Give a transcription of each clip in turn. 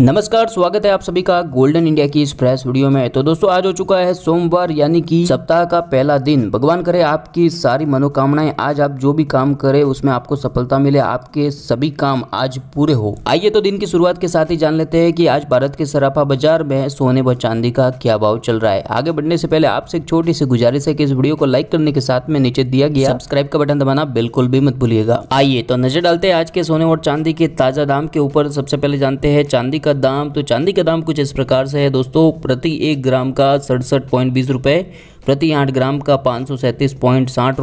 नमस्कार स्वागत है आप सभी का गोल्डन इंडिया की इस प्रेस वीडियो में तो दोस्तों आज हो चुका है सोमवार यानी कि सप्ताह का पहला दिन भगवान करे आपकी सारी मनोकामनाएं आज आप जो भी काम करें उसमें आपको सफलता मिले आपके सभी काम आज पूरे हो आइए तो दिन की शुरुआत के साथ ही जान लेते हैं कि आज भारत के सराफा बाजार में सोने व चांदी का क्या भाव चल रहा है आगे बढ़ने से पहले आपसे एक छोटी सी गुजारिश है की इस वीडियो को लाइक करने के साथ में नीचे दिया गया सब्सक्राइब का बटन दबाना बिल्कुल भी मत भूलिएगा आइए तो नजर डालते हैं आज के सोने और चांदी के ताजा दाम के ऊपर सबसे पहले जानते हैं चांदी इसका दाम तो चांदी का दाम कुछ इस प्रकार से है दोस्तों प्रति एक ग्राम का सड़सठ पॉइंट बीस रुपये प्रति आठ ग्राम का पाँच सौ सैंतीस पॉइंट साठ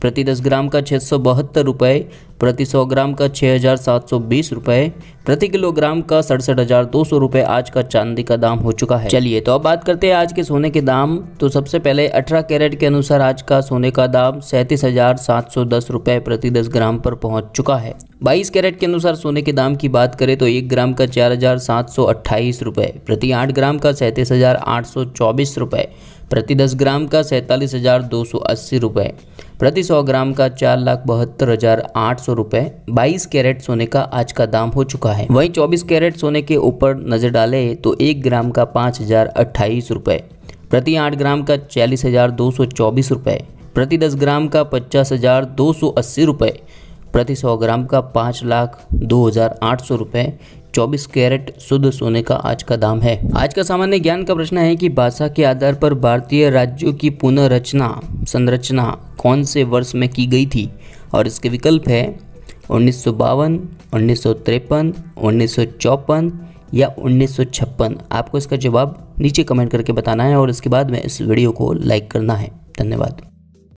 प्रति दस ग्राम का छः सौ बहत्तर रुपये प्रति सौ ग्राम का छः हज़ार सात सौ बीस रुपये प्रति किलोग्राम का सड़सठ हज़ार दो सौ रुपये आज का चांदी का दाम हो चुका है चलिए तो अब बात करते हैं आज के सोने के दाम तो सबसे पहले अठारह कैरेट के अनुसार आज का सोने का दाम सैंतीस हज़ार सात सौ दस रुपये प्रति दस ग्राम पर पहुंच चुका है बाईस कैरेट के अनुसार सोने के दाम की बात करें तो एक ग्राम का चार हज़ार सात सौ अट्ठाईस प्रति आठ ग्राम का सैंतीस हज़ार आठ सौ चौबीस प्रति दस ग्राम का सैंतालीस हज़ार दो सौ अस्सी रुपये प्रति सौ ग्राम का चार लाख बहत्तर हज़ार आठ सौ रुपये बाईस कैरेट सोने का आज का दाम हो चुका है वहीं चौबीस कैरेट सोने के ऊपर नज़र डाले तो एक ग्राम का पाँच हज़ार अट्ठाईस रुपये प्रति आठ ग्राम का चालीस हज़ार दो सौ चौबीस रुपये प्रति दस ग्राम का पचास हज़ार दो सौ अस्सी रुपये प्रति सौ ग्राम का पाँच लाख दो हज़ार आठ सौ रुपये चौबीस कैरेट शुद्ध सोने का आज का दाम है आज का सामान्य ज्ञान का प्रश्न है कि भाषा के आधार पर भारतीय राज्यों की पुनर्रचना संरचना कौन से वर्ष में की गई थी और इसके विकल्प है उन्नीस सौ बावन उन्नीस सौ तिरपन उन्नीस सौ चौपन या उन्नीस सौ छप्पन आपको इसका जवाब नीचे कमेंट करके बताना है और इसके बाद में इस वीडियो को लाइक करना है धन्यवाद